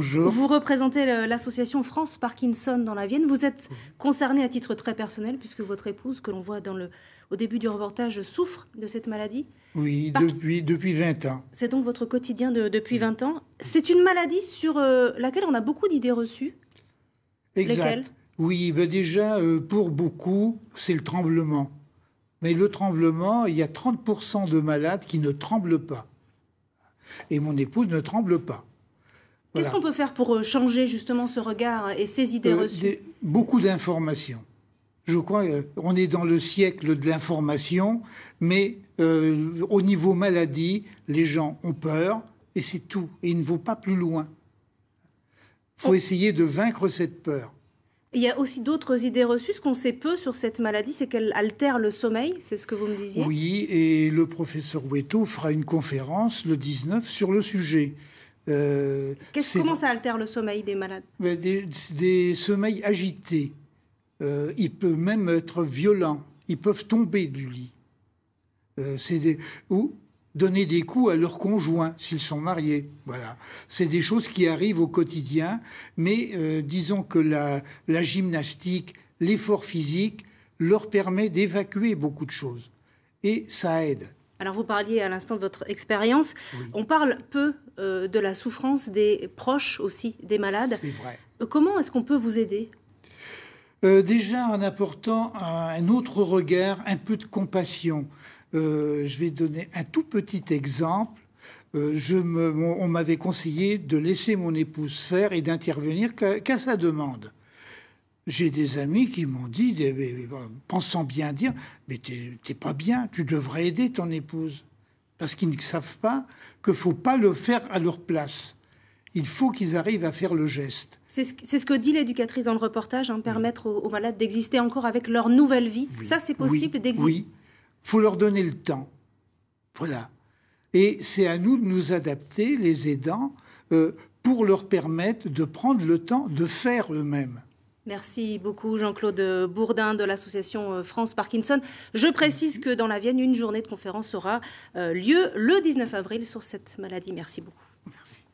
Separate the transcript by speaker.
Speaker 1: Vous représentez l'association France Parkinson dans la Vienne. Vous êtes concerné à titre très personnel puisque votre épouse, que l'on voit dans le, au début du reportage, souffre de cette maladie.
Speaker 2: Oui, depuis, depuis 20 ans.
Speaker 1: C'est donc votre quotidien depuis 20 ans. C'est une maladie sur euh, laquelle on a beaucoup d'idées reçues. Exact.
Speaker 2: oui, ben déjà, euh, pour beaucoup, c'est le tremblement. Mais le tremblement, il y a 30% de malades qui ne tremblent pas. Et mon épouse ne tremble pas. Qu'est-ce qu'on
Speaker 1: peut faire pour euh, changer justement ce regard et ces idées euh, reçues
Speaker 2: Beaucoup d'informations. Je crois qu'on euh, est dans le siècle de l'information, mais au niveau maladie, les gens ont peur et c'est tout. Et il ne vaut pas plus loin. Il faut essayer de vaincre cette peur.
Speaker 1: Il y a aussi d'autres idées reçues. Ce qu'on sait peu sur cette maladie, c'est qu'elle altère le sommeil, c'est ce que vous me disiez.
Speaker 2: Oui, et le professeur Weto fera une conférence le 19 sur le sujet. Euh, comment ça
Speaker 1: altère le sommeil des malades
Speaker 2: des, sommeils agités. Euh, il peut même être violent. Ils peuvent tomber du lit. Euh, ou donner des coups à leur conjoint s'ils sont mariés. Voilà. C'est des choses qui arrivent au quotidien. Mais euh, disons que la, la gymnastique, l'effort physique leur permet d'évacuer beaucoup de choses. Et ça aide.
Speaker 1: Alors vous parliez à l'instant de votre expérience. On parle peu euh, de la souffrance des proches aussi, des malades. C'est vrai. Euh, comment est-ce qu'on peut vous aider
Speaker 2: euh, Déjà en apportant un, autre regard, un peu de compassion. je vais donner un tout petit exemple. on m'avait conseillé de laisser mon épouse faire et d'intervenir qu'à sa demande. J'ai des amis qui m'ont dit, pensant bien dire, mais t'es pas bien, tu devrais aider ton épouse. Parce qu'ils ne savent pas que faut pas le faire à leur place. Il faut qu'ils arrivent à faire le geste.
Speaker 1: C'est ce, que dit l'éducatrice dans le reportage, hein, permettre aux, malades d'exister encore
Speaker 2: avec leur nouvelle vie. Ça, c'est possible d'exister. Oui, faut leur donner le temps. Voilà. Et c'est à nous de nous adapter, les aidants, euh, pour leur permettre de prendre le temps de faire eux-mêmes.
Speaker 1: Merci beaucoup Jean-Claude Bourdin de l'association euh, France Parkinson. Je précise que dans la Vienne, une journée de conférence aura euh, lieu le 19 avril sur cette maladie. Merci beaucoup. Merci.